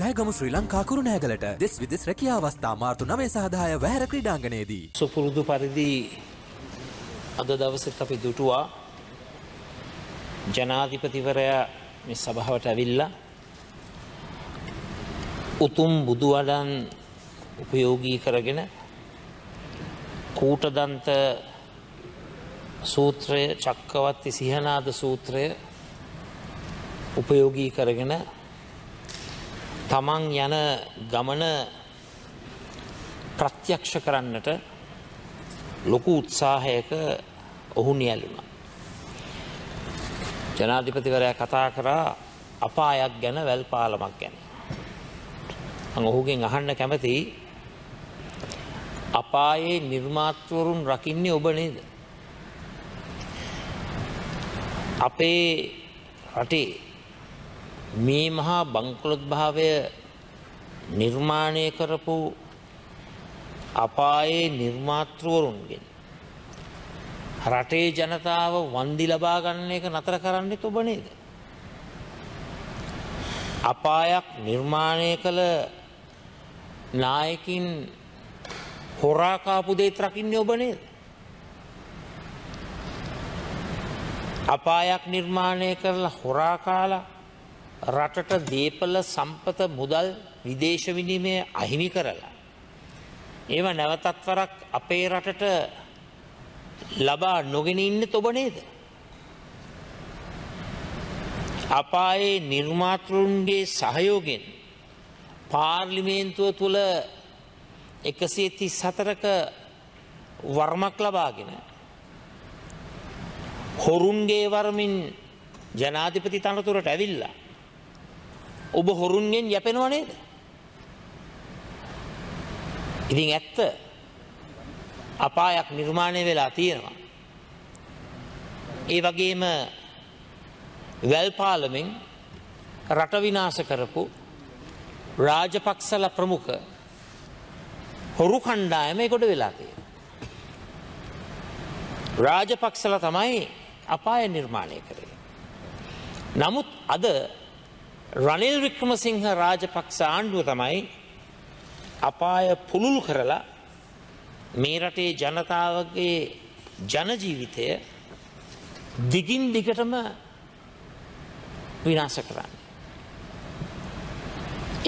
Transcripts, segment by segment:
ජයගම ශ්‍රී ලංකා කුරුණෑගලට දෙස් විදෙස් රැකිය අවස්ථා මාර්තු නවේ සහදාය වැහර ක්‍රීඩාංගණයේදී. සුපුරුදු පරිදි අද දවසත් අපි දුටුවා ජනාධිපතිවරයා මේ සභාවට ඇවිල්ලා උතුම් බුදු වඩන් උපයෝගී කරගෙන කූටදන්ත සූත්‍රය චක්කවත්ති සිහනාද සූත්‍රය උපයෝගී කරගෙන තමන් යන ගමන ප්‍රත්‍යක්ෂ කරන්නට ලොකු උත්සාහයක ඔහු නියැලුණා. ජනාධිපතිවරයා කතා කරා අපායක් ගැන වැල් පාලමක් ගැන. මම ඔහුගෙන් අහන්න කැමතියි අපායේ නිර්මාත්වරුන් රකින්නේ ඔබ නේද? අපේ රටේ මේ මහා බංකොලොත් භාවය නිර්මාණය කරපු අපායේ නිර්මාත්‍රවරුන්ගෙන් රටේ ජනතාව වන්දි ලබා ගන්න එක නතර කරන්නෙත් ඔබ නේද? අපායක් නිර්මාණය කළ නායකින් හොරා කාපු දෙයත් රකින්නේ ඔබ නේද? අපායක් නිර්මාණය කරලා හොරා කාලා රටට දේපල සම්පත මුදල් විදේශ විනිමය අහිමි කරලා ඒව නැවතත් වරක් අපේ රටට ලබා නොගෙන ඉන්නේ ඔබ නේද? අපායේ නිර්මාතෘන්ගේ සහයෝගයෙන් පාර්ලිමේන්තුව තුළ 134ක වර්මක් ලබාගෙන හොරුන්ගේ වර්මින් ජනාධිපති තනතුරට ඇවිල්ලා ඔබ හොරුන්ගෙන් යැපෙනව නේද? ඉතින් ඇත්ත අපායක් නිර්මාණය වෙලා තියෙනවා. ඒ වගේම වැල්පාලමෙන් රට විනාශ කරපු රාජපක්ෂල ප්‍රමුඛ හොරු කණ්ඩායම ඒකට වෙලා තියෙනවා. රාජපක්ෂල තමයි අපාය නිර්මාණය කරේ. නමුත් අද රනිල් වික්‍රමසිංහ රාජපක්ෂ ආණ්ඩුව තමයි අපාය පුළුල් කරලා මේ රටේ ජනතාවගේ ජන ජීවිතය දිගින් දිගටම විනාශ කරන්නේ.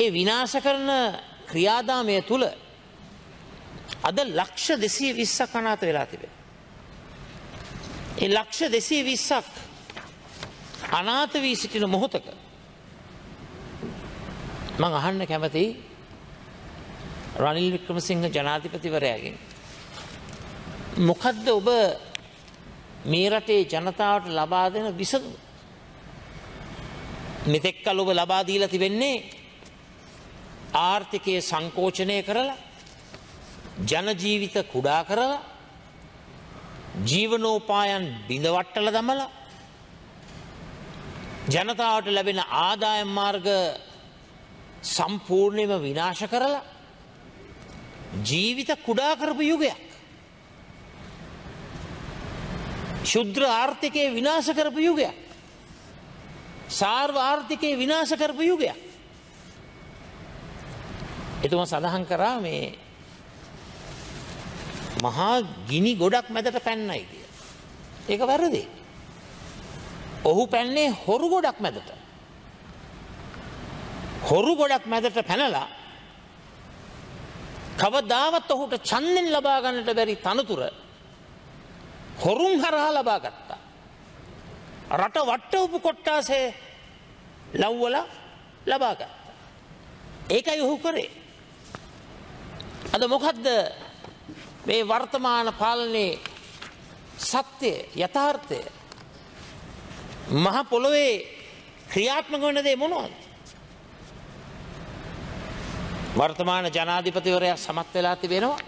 ඒ විනාශ කරන ක්‍රියාදාමය තුළ අද ලක්ෂ දෙසී විස්සක් අනාත වෙලා තිබේ. ඒ ලක්ෂ දෙසී විස්සක් අනාත වී සිටින මොහොතක මං අහන්න කැමති රනිල් වික්‍රමසිංහ ජනාධිපතිවරයාගෙන් මොකද්ද ඔබ මේ රටේ ජනතාවට ලබා දෙන විසඳුම මෙතෙක් කල ඔබ ලබා දීලා තිබෙන්නේ ආර්ථිකය සංකෝචනය කරලා ජන ජීවිත කුඩා කරලා ජීවනෝපායන් බිඳවට්ටල දමලා ජනතාවට ලැබෙන ආදායම් මාර්ග සම්පූර්ණයම විනාශ කරලා ජීවිත කුඩා කරපු යුගයක්. ශුද්‍ර ආර්ථිකය විනාශ කරපු යුගයක්. සාර්ව ආර්ථිකය විනාශ කරපු යුගයක්. එතුම සඳහන් කරා මේ මහා ගිනි ගොඩක් මැදට පැන්නයි කිය. ඒක වැරදි. ඔහු පැන්නේ හොරු ගොඩක් මැදට. හොරු ගොඩක් මැදට පැනලා කවදාවත් ඔහුට චන්නෙන් ලබා ගන්නට බැරි තනතුර හොරුන් හරහා ලබා ගත්තා. රට වට්ටවපු කොට්ටාසේ ලව්වල ලබා ගත්තා. ඒකයි ඔහු කරේ. අද මොකද්ද මේ වර්තමාන පාලනයේ සත්‍ය යථාර්ථය මහ පොළොවේ ක්‍රියාත්මක වෙන දේ මොනවද? වර්තමාන ජනාධිපතිවරයා සමත් වෙලා තිබෙනවා.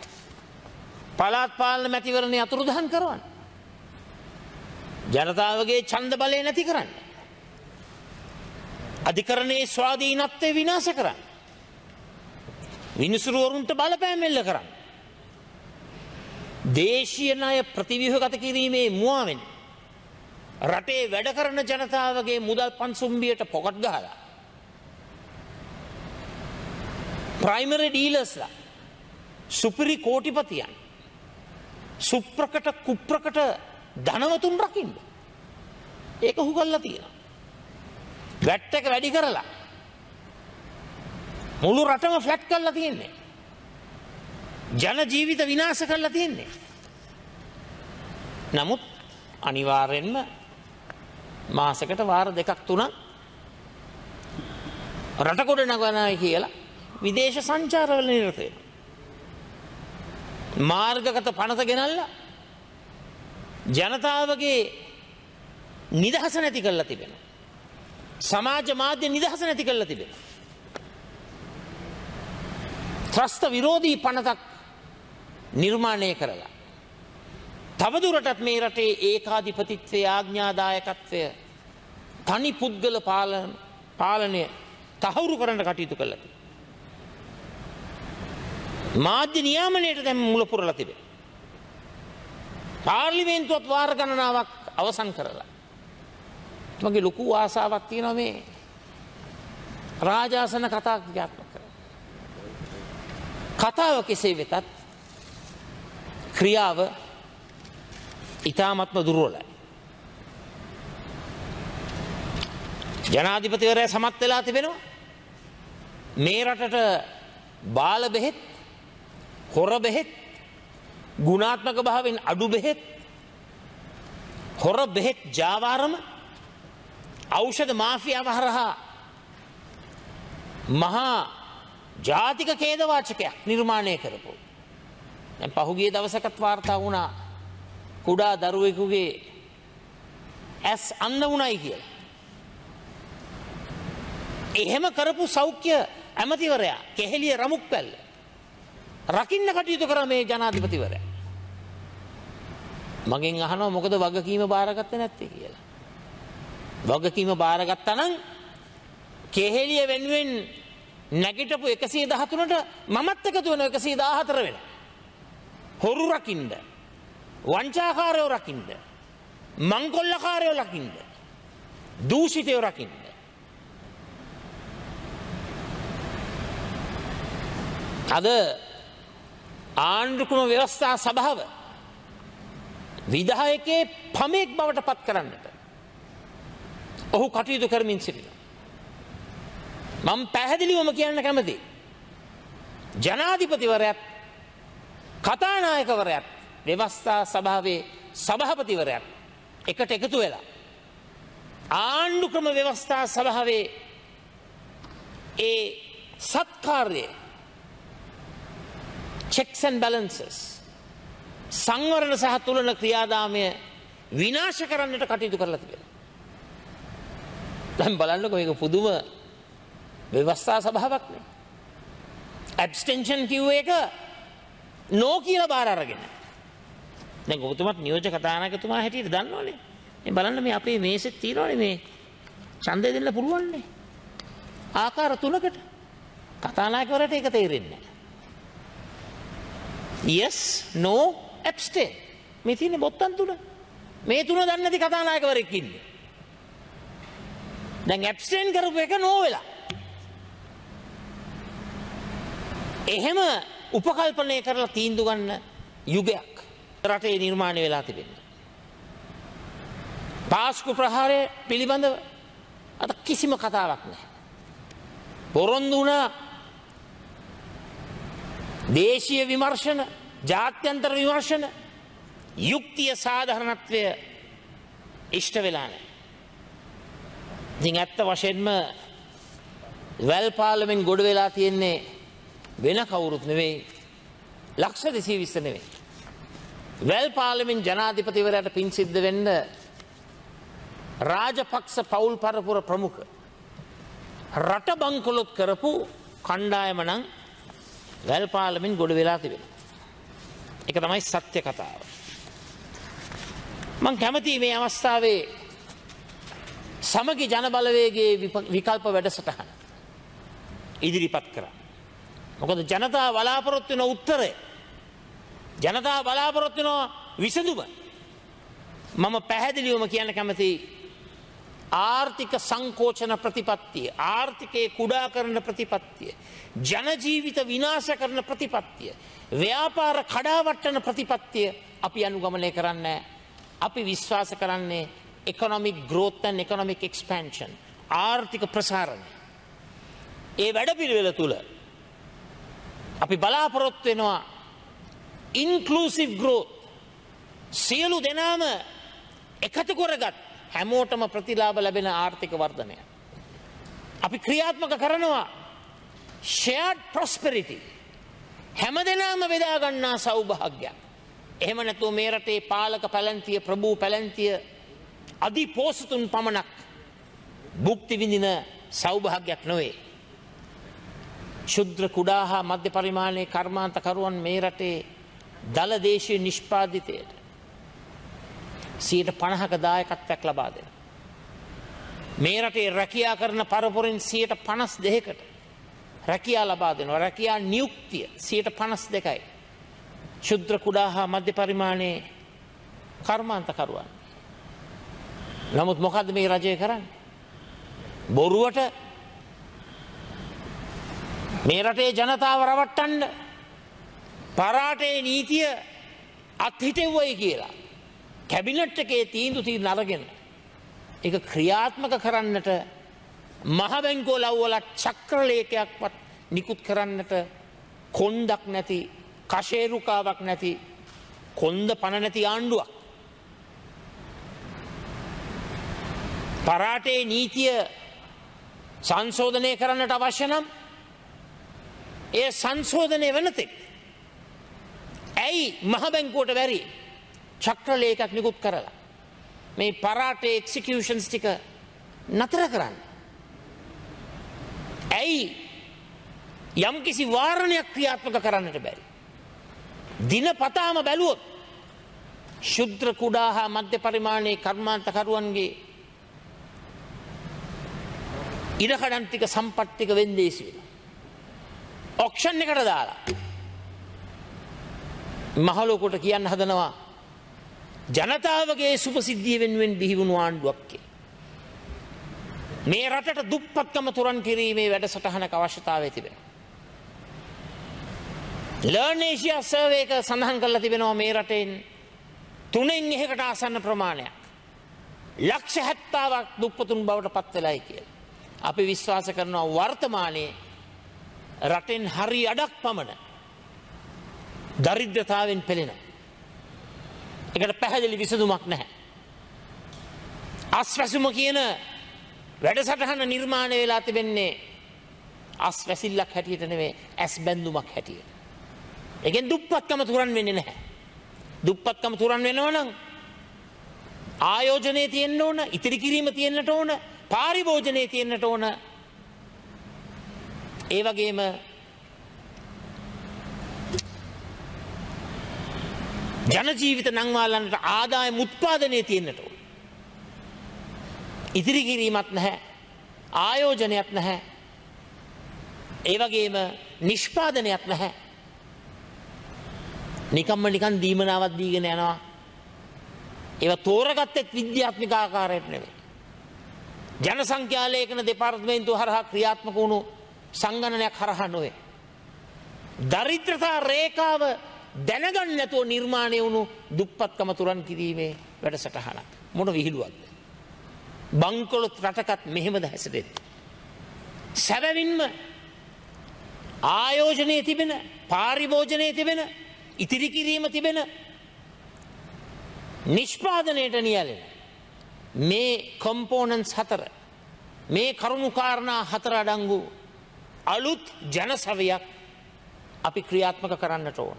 පළාත් පාලන මැතිවරණය අතුරුදහන් කරවන්න. ජනතාවගේ ඡන්ද බලය නැති කරන්න. අධිකරණයේ ස්වාධීනත්වය විනාශ කරන්න. විනිසුරුවරුන්ට බලපෑමෙල්ල කරන්න. දේශීය ණය ප්‍රතිව්‍යුහගත කිරීමේ මුවාවෙන් රටේ වැඩ කරන ජනතාවගේ මුදල් පන්සුම්බියට පොකට් ගහලා ප්‍රයිමරි ඩීලර්ස්ලා සුපිරි කෝටිපතියන් සුප්‍රකට කුප්‍රකට ධනවතුන් රකින්න. ඒක හුගල්ලා තියෙනවා. වැට් එක වැඩි කරලා මුළු රටම ෆ්ලැට් කරලා තියෙන්නේ. ජන ජීවිත විනාශ කරලා තියෙන්නේ. නමුත් අනිවාර්යෙන්ම මාසකට වාර දෙකක් තුනක් රට ගොඩනගනයි කියලා විදේශ සංචාරවල නිරත මාර්ගගත පනත ගෙනල්ලා ජනතාවගේ නිදහස නැති කරලා තිබෙනවා. සමාජ මාධ්‍ය නිදහස නැති කරලා තිබෙනවා. ත්‍රස්ත විරෝධී පනතක් නිර්මාණය කරලා තවදුරටත් මේ රටේ ඒකාධිපතිත්වය ආඥාදායකත්වය තනි පුද්ගල පාලනය තහවුරු කරන්න කටයුතු කළති. මාධ්‍ය නියාමනයට දැන් මුල පුරලා තිබේ. පාර්ලිමේන්තුවත් වාර ගණනාවක් අවසන් කරලා. මගේ ලොකු ආසාවක් තියෙනවා මේ රාජාසන කතා ක්‍රියාත්මක කරන්න. කතාව කෙසේ වෙතත් ක්‍රියාව ඊ타ත්ම දුර්වලයි. ජනාධිපතිවරයා සමත් වෙලා තිබෙනවා. මේ රටට බාල බෙහෙත් හොර බෙහෙත් ගුණාත්මක භාවෙන් අඩු බෙහෙත් හොර බෙහෙත් ජාවාරම ඖෂධ මාෆියාව හරහා මහා ජාතික කේදවාචකයක් නිර්මාණය කරපු. දැන් පහුගිය දවසකත් වාර්තා වුණා කුඩා දරුවෙකුගේ ඇස් අන්න වුණයි කියලා. එහෙම කරපු සෞඛ්‍ය ඇමතිවරයා කෙහෙලිය රමුක්වැල්ල රකින්න කටයුතු කරා මේ ජනාධිපතිවරයා. මගෙන් අහනවා මොකද වගකීම බාරගත්තේ නැත්තේ කියලා. වගකීම බාරගත්තා නම් කෙහෙලිය වෙනුවෙන් නැගිටපු 113ට මමත් එකතු වෙන 114 වෙන. හොරු රකින්න. වංචාකාරයෝ රකින්න. මංකොල්ලකාරයෝ රකින්න. දූෂිතයෝ රකින්න. අද ආණ්ඩුක්‍රම ව්‍යවස්ථා සභාව විධායකේ පමෙක් බවට පත් කරන්නට ඔහු කටයුතු කරමින් සිටිනවා. මම පැහැදිලිවම කියන්න කැමති. ජනාධිපතිවරයත් කතානායකවරයත් ව්‍යවස්ථා සභාවේ සභාපතිවරයත් එකට එකතු වෙලා ආණ්ඩුක්‍රම ව්‍යවස්ථා සභාවේ ඒ සත්කාර්යයේ checks and balances සංවරණ සහ තුලන ක්‍රියාදාමය විනාශ කරන්නට කටයුතු කරලා තිබෙනවා. දැන් බලන්නකෝ මේක පුදුම ව්‍යවස්ථා සභාවක් නේ. ඇබ්ස්ටෙන්ෂන් කිව්වේ එක නෝ කියලා බාර අරගෙන. දැන් ඔබතුමත් නියෝජ්‍ය කතානායකතුමා හැටියට දන්නවනේ. මේ බලන්න මේ අපේ මේසෙත් තියෙනවනේ මේ ඡන්දය දෙන්න පුළුවන්නේ. ආකාර තුනකට කතානායකවරට ඒක තේරෙන්නේ නැහැ. yes no abstain මේ තියෙන්නේ බොත්තම් තුන මේ තුන දන්නේ නැති කතානායකවරයෙක් ඉන්නේ දැන් abstain කරපු එක no වෙලා එහෙම උපකල්පනය කරලා තීන්දු ගන්න යුගයක් රටේ නිර්මාණය වෙලා තිබෙනවා පාස්කු ප්‍රහාරය පිළිබඳව අද කිසිම කතාවක් නැහැ පොරොන්දු වුණා දේශීය විමර්ශන ජාත්‍යන්තර විමර්ශන යුක්තිය සාධාරණත්වය ඉෂ්ට වෙලා නැහැ. ඉතින් ඇත්ත වශයෙන්ම වැල් පාර්ලිමෙන් ගොඩ වෙලා තියෙන්නේ වෙන කවුරුත් නෙවෙයි ලක්ෂ 220 නෙවෙයි. වැල් පාර්ලිමෙන් ජනාධිපතිවරයාට පින් සිද්ධ වෙන්න රාජපක්ෂ පවුල් පරපුර ප්‍රමුඛ රට බංකොලොත් කරපු කණ්ඩායම නම් වැල් පාලමින් ගොඩ වෙලා තිබෙනවා. ඒක තමයි සත්‍ය කතාව. මම කැමතියි මේ අවස්ථාවේ සමගි ජන බලවේගයේ විකල්ප වැඩසටහන ඉදිරිපත් කරන්න. මොකද ජනතා බලාපොරොත්තු වෙන උත්තරය ජනතා බලාපොරොත්තු වෙන විසඳුම මම පැහැදිලිවම කියන්න කැමතියි ආර්ථික සංකෝචන ප්‍රතිපත්තිය ආර්ථිකයේ කුඩා කරන ප්‍රතිපත්තිය ජනජීවිත විනාශ කරන ප්‍රතිපත්තිය ව්‍යාපාර කඩාවට්ටන ප්‍රතිපත්තිය අපි අනුගමනය කරන්නේ අපි විශ්වාස කරන්නේ economic growth and economic expansion ආර්ථික ප්‍රසාරණය ඒ වැඩපිළිවෙල තුල අපි බලාපොරොත්තු වෙනවා inclusive growth සියලු දෙනාම එකතු කරගත් හැමෝටම ප්‍රතිලාභ ලැබෙන ආර්ථික වර්ධනය. අපි ක්‍රියාත්මක කරනවා ෂයාඩ් ප්‍රොස්පෙරිටි හැම දෙනාම බෙදාගන්නා සෞභාග්‍යයක්. එහෙම නැතුව මේ රටේ පාලක පැලැන්තිය ප්‍රභූ පැලැන්තිය අධි පෝසතුන් පමණක් භුක්ති විඳින සෞභාග්‍යයක් නොවේ. ශුද්‍ර කුඩා හා මධ්‍ය පරිමාණයේ කර්මාන්තකරුවන් මේ රටේ දල දේශීය නිෂ්පාදිතයට 50ක දායකත්වයක් ලබා දෙන. මේ රටේ රැකියා කරන පරපුරෙන් 52කට රැකියා ලබා දෙනවා. රැකියා නියුක්තිය 52යි. ශුද්‍ර කුඩා හා මධ්‍ය පරිමාණයේ කර්මාන්තකරුවන්. නමුත් මොකද්ද මේ රජය කරන්නේ? බොරුවට මේ රටේ ජනතාව රවට්ටන්න පරාටේ නීතිය අත්හිටෙව්වයි කියලා කැබිනට් එකේ තීන්දු තීරණ අරගෙන ඒක ක්‍රියාත්මක කරන්නට මහ බැංකුව ලව්වල චක්‍රලේඛයක්වත් නිකුත් කරන්නට කොන්දක් නැති කෂේරුකාවක් නැති කොන්ද පණ නැති ආණ්ඩුවක් පරාටේ නීතිය සංශෝධනය කරන්නට අවශ්‍ය නම් ඒ සංශෝධනය වෙනතෙක් ඇයි මහ බැංකුවට බැරි චක්‍ර ලේඛයක් නිකුත් කරලා මේ පරාටේ එක්සිකියුෂන්ස් ටික නතර කරන්න. ඇයි යම්කිසි වාරණයක් ක්‍රියාත්මක කරන්නට බැරි. දිනපතාම බැලුවොත් ශුද්‍ර කුඩා හා මධ්‍ය පරිමාණයේ කර්මාන්තකරුවන්ගේ ඉඩකඩන් ටික සම්පත් ටික වෙන්දේසි වෙනවා. ඔක්ෂන් එකට දාලා මහලොකුට කියන්න හදනවා ජනතාවගේ සුපසිද්ධිය වෙනුවෙන් බිහිවුණු ආණ්ඩුවක් මේ රටට දුප්පත්කම තුරන් කිරීමේ වැඩසටහනක අවශ්‍යතාවය තිබෙනවා. ලර්නේෂියා සර්වේ එක සඳහන් කරලා තිබෙනවා මේ රටෙන් තුනෙන් එකකට ආසන්න ප්‍රමාණයක්. ලක්ෂ 70ක් දුප්පතුන් බවට පත් වෙලයි කියලා. අපි විශ්වාස කරනවා වර්තමානයේ රටෙන් හරි අඩක් පමණ දරිද්‍රතාවෙන් පෙළෙනවා. එකට පැහැදිලි විසඳුමක් නැහැ. අස්වැසුම කියන වැඩසටහන නිර්මාණය වෙලා තිබෙන්නේ අස්වැසිල්ලක් හැටියට නෙමෙයි ඇස් බැඳුමක් හැටියට. ඒකෙන් දුප්පත්කම තුරන් වෙන්නේ නැහැ. දුප්පත්කම තුරන් වෙනව නම් ආයෝජනයේ තියෙන්න ඕන, ඉතිරි කිරීම තියෙන්නට ඕන, පාරිභෝජනයේ තියෙන්නට ඕන. ඒ වගේම ජන ජීවිත නංවාලන්නට ආදායම උත්පාදනය තියෙන්නට ඕන. ඉදිරි කිරීමක් නැහැ. ආයෝජනයක් නැහැ. ඒ වගේම නිෂ්පාදනයක් නැහැ. නිකම්ම නිකන් දීමනාවක් දීගෙන යනවා. ඒවා තෝරගත්තෙත් විද්‍යාත්මක ආකාරයට නෙවෙයි. ජන සංඛ්‍යාලේඛන දෙපාර්තමේන්තුව හරහා ක්‍රියාත්මක වුණු සංගණනයක් හරහා නොවේ. දරිද්‍රතා රේඛාව දැනගන්න නැතුව නිර්මාණය වුණු දුප්පත්කම තුරන් කිරීමේ වැඩසටහනක් මොන විහිළුවක්ද බංකොලොත් රටකත් මෙහෙමද හැසිරෙන්නේ සැබවින්ම ආයෝජනයේ තිබෙන පාරිභෝජනයේ තිබෙන ඉතිරි කිරීම තිබෙන නිෂ්පාදනයට නියැලෙන මේ කොම්පෝනන්ස් හතර මේ කරුණු කාරණා හතර අඩංගු අලුත් ජනසවයක් අපි ක්‍රියාත්මක කරන්නට ඕන.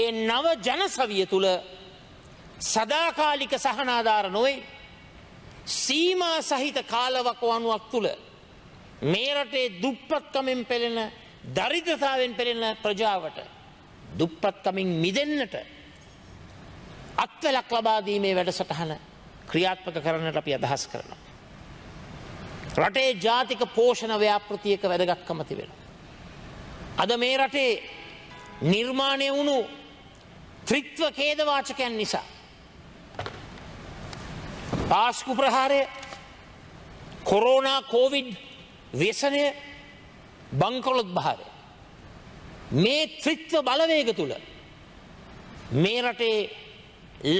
ඒ නව ජනසවිය තුළ සදාකාලික සහනාධාර නොවේ සීමා සහිත කාලවක වනුවක් තුළ මේ රටේ දුප්පත්කමෙන් පෙළෙන දරිද්‍රතාවෙන් පෙළෙන ප්‍රජාවට දුප්පත්කමින් මිදෙන්නට අත්වලක් ලබා දීමේ වැඩසටහන ක්‍රියාත්මක කරන්නට අපි අදහස් කරනවා. රටේ ජාතික පෝෂණ ව්‍යාපෘතියක වැදගත්කම තිබෙනවා. අද මේ රටේ නිර්මාණය වුණු ත්‍රිත්ව කේදවාචකයන් නිසා. පාස්කු ප්‍රහාරය කොරෝනා කෝවිඩ් වෙසනය බංකොලොත් භාරය. මේ ත්‍රිත්ව බලවේග තුළ මේ රටේ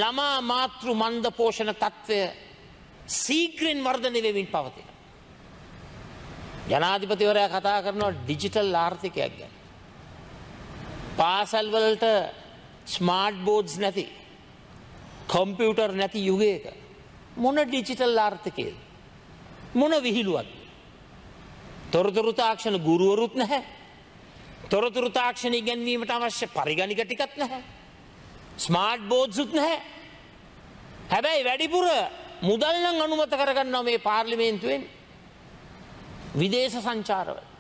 ළමා මාතෘ මන්ද පෝෂණ තත්ත්වය සීග්‍රෙන් වර්ධනය වෙමින් පවතින. ජනාධිපතිවරයා කතා කරනවා ඩිජිටල් ආර්ථිකයක් ගැන. පාසල්වලට ස්මාර්ට් බෝඩ්ස් නැති කොම්පියුටර් නැති යුගයක මොන ඩිජිටල් ආර්ථකය මොන විහිළුවත් තොරතුරු තාක්ෂණ ගුරුවරුත් නැහැ තොරතුරු තාක්ෂණ ඉගැන්වීමට අවශ්‍ය පරිගණික ටිකත් නැහැ ස්මාර්ට් බෝඩ්සුත් නැහැ හැබැයි වැඩිපුර මුදල් නම් අනුමත කරගන්නවා මේ පාර්ලිමේන්තුවෙන් විදේශ සංචාරවලට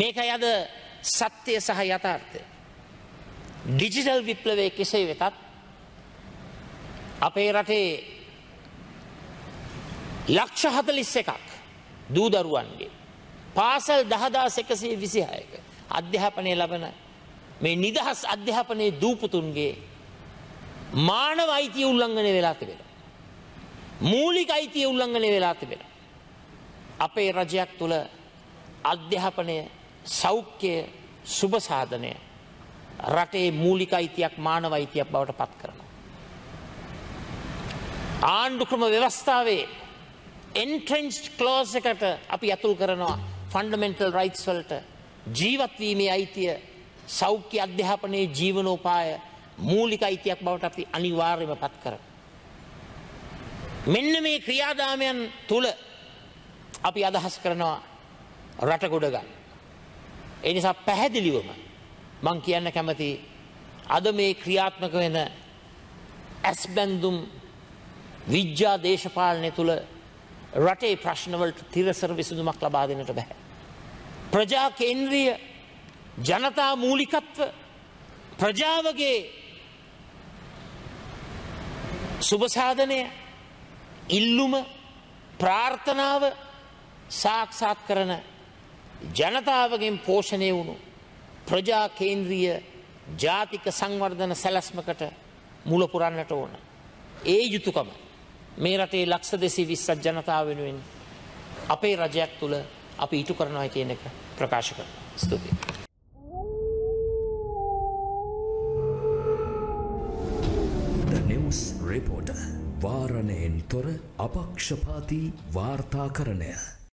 මේකයි අද සත්‍යය සහ යථාර්ථය ඩිජිටල් විප්ලවය කෙසේ වෙතත් අපේ රටේ ලක්ෂ හතලිස් එකක් දූදරුවන්ගේ පාසල් දහදාස එකසේ විසිහයක අධ්‍යාපනය ලබන මේ නිදහස් අධ්‍යාපනයේ දූපතුන්ගේ මානව අයිතිය උල්ලංඝනය වෙලා තිබෙන. මූලික අයිතිය උල්ලංඝනය වෙලා තිබෙන. අපේ රජයක් තුළ අධ්‍යාපනය සෞඛ්‍යය සුභසාධනය රටේ මූලික අයිතියක් මානව අයිතියක් බවට පත් කරනවා. ආණ්ඩු ක්‍රම ව්‍යවස්ථාවේ එන්ට්‍රෙන්ච් ක්ලෝස් එකට අපි ඇතුල් කරනවා ෆන්ඩමෙන්ටල් රයිට්ස් වලට ජීවත්වීමේ අයිතිය සෞඛ්‍ය අධ්‍යාපනයේ ජීවනෝපාය මූලික අයිතියක් බවට අපි අනිවාර්යයෙන්ම පත් කරනවා. මෙන්න මේ ක්‍රියාදාමයන් තුල අපි අදහස් කරනවා රට ගොඩ ගන්න. ඒ නිසා පැහැදිලිවම මං කියන්න කැමති අද මේ ක්‍රියාත්මක වෙන ඇස්බැන්දුම් විද්‍යා දේශපාලනය තුළ රටේ ප්‍රශ්නවලට තිරසර විසඳුමක් ලබා දෙන්නට බෑ. ප්‍රජා කේන්ද්‍රීය ජනතා මූලිකත්ව ප්‍රජාවගේ සුබසාධනය ඉල්ලුම ප්‍රාර්ථනාව සාක්ෂාත් කරන ජනතාවගෙන් පෝෂණය වුණු ප්‍රජා කේන්ද්‍රීය ජාතික සංවර්ධන සැලැස්මකට මුල පුරන්නට ඕන. ඒ යුතුයකම මේ රටේ ලක්ෂ 220ක් ජනතාව වෙනුවෙන් අපේ රජයක් තුල අපි ඉටු කරනවා කියන එක ප්‍රකාශ කරනවා. ස්තුතියි. රිපෝට වාරණයෙන් තොර අපක්ෂපාති වාර්තාකරණය